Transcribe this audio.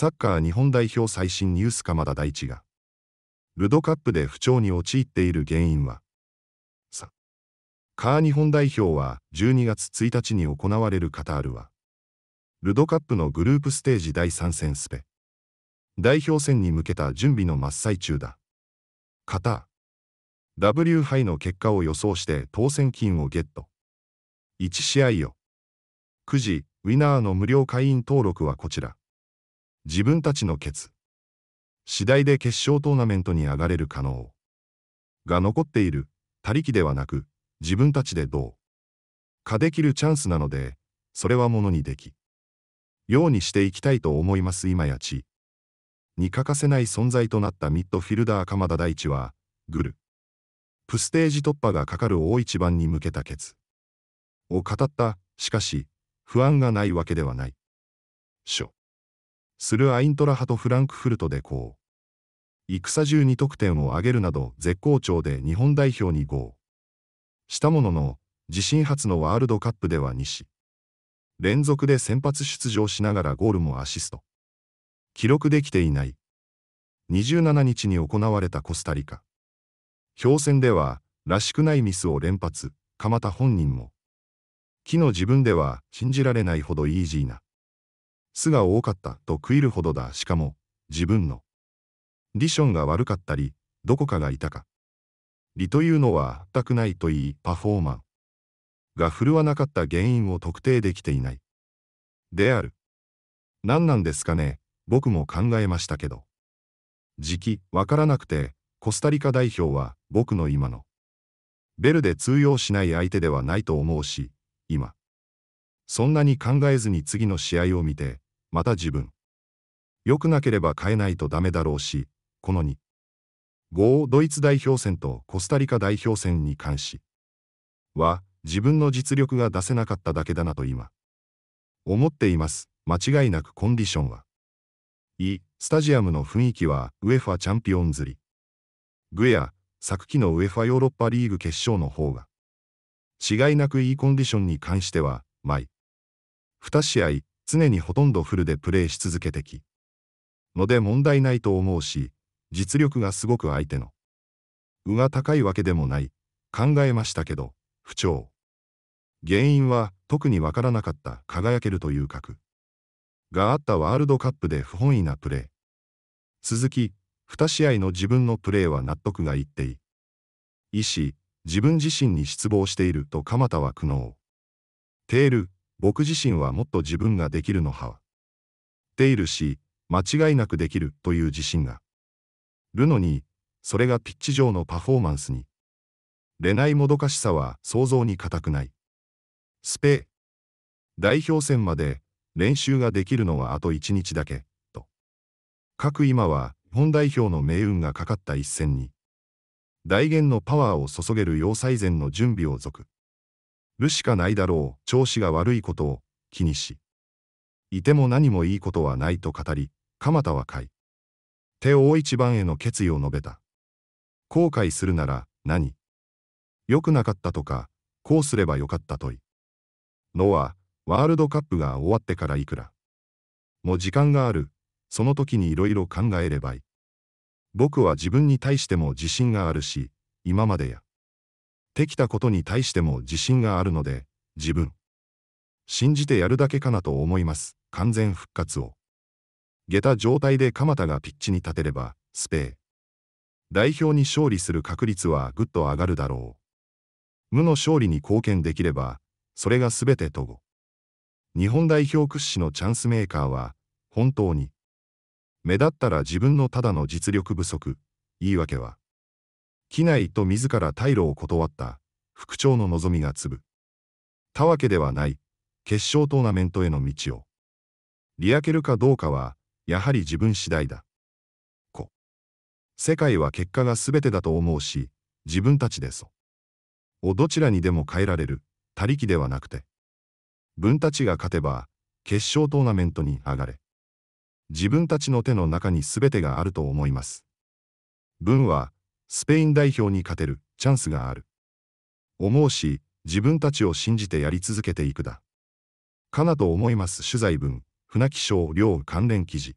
サッカー日本代表最新ニュース鎌田大地が、ルドカップで不調に陥っている原因は、さ、カー日本代表は12月1日に行われるカタールは、ルドカップのグループステージ第3戦スペ、代表戦に向けた準備の真っ最中だ。カタール、W 杯の結果を予想して当選金をゲット。1試合よ。9時、ウィナーの無料会員登録はこちら。自分たちのケツ。次第で決勝トーナメントに上がれる可能。が残っている、他力ではなく、自分たちでどう。かできるチャンスなので、それはものにでき。ようにしていきたいと思います今やちに欠かせない存在となったミッドフィルダー鎌田大地は、グル。プステージ突破がかかる大一番に向けたケツ。を語った、しかし、不安がないわけではない。しょ。するアイントラハとフランクフルトでこう。戦中に得点を挙げるなど絶好調で日本代表に号。したものの、自身初のワールドカップでは試。連続で先発出場しながらゴールもアシスト。記録できていない。27日に行われたコスタリカ。表戦では、らしくないミスを連発、鎌田本人も。昨日自分では信じられないほどイージーな。巣が多かったと食いるほどだしかも、自分の。リションが悪かったり、どこかがいたか。理というのは全くないと言い、パフォーマンが振るわなかった原因を特定できていない。である。何なんですかね、僕も考えましたけど。時期、わからなくて、コスタリカ代表は僕の今の。ベルで通用しない相手ではないと思うし、今。そんなに考えずに次の試合を見て、また自分。良くなければ変えないとダメだろうし、この2。5ドイツ代表戦とコスタリカ代表戦に関しは自分の実力が出せなかっただけだなと今思っています間違いなくコンディションはいスタジアムの雰囲気は UEFA チャンピオンズリグア、昨季の UEFA ヨーロッパリーグ決勝の方が違いなくいいコンディションに関しては毎2試合、常にほとんどフルでプレーし続けてき。ので問題ないと思うし、実力がすごく相手の。うが高いわけでもない、考えましたけど、不調。原因は特にわからなかった輝けるという格。があったワールドカップで不本意なプレー。続き、2試合の自分のプレーは納得がいってい。いいし、自分自身に失望していると鎌田は苦悩。テール、僕自身はもっと自分ができるのは、っているし、間違いなくできるという自信が、るのに、それがピッチ上のパフォーマンスに。れないもどかしさは想像に難くない。スペ代表戦まで練習ができるのはあと1日だけ、と。各今は日本代表の命運がかかった一戦に、大元のパワーを注げる要塞前の準備を続。るしかないだろう、調子が悪いことを、気にし。いても何もいいことはないと語り、鎌田は買い。手を大一番への決意を述べた。後悔するなら何、良くなかったとか、こうすればよかったとい。のは、ワールドカップが終わってからいくら。もう時間がある、その時にいろいろ考えればいい。僕は自分に対しても自信があるし、今までや。できたことに対しても自信があるので、自分。信じてやるだけかなと思います。完全復活を。下駄状態で鎌田がピッチに立てれば、スペー。代表に勝利する確率はぐっと上がるだろう。無の勝利に貢献できれば、それが全てとご。日本代表屈指のチャンスメーカーは、本当に。目立ったら自分のただの実力不足、言い訳は。来ないと自ら退路を断った副長の望みがつぶ。たわけではない決勝トーナメントへの道を。利アけるかどうかはやはり自分次第だ。こ。世界は結果が全てだと思うし自分たちでそ。をどちらにでも変えられる他力ではなくて。分たちが勝てば決勝トーナメントに上がれ。自分たちの手の中に全てがあると思います。分はスペイン代表に勝てるチャンスがある。思うし、自分たちを信じてやり続けていくだ。かなと思います取材文、船木賞両関連記事。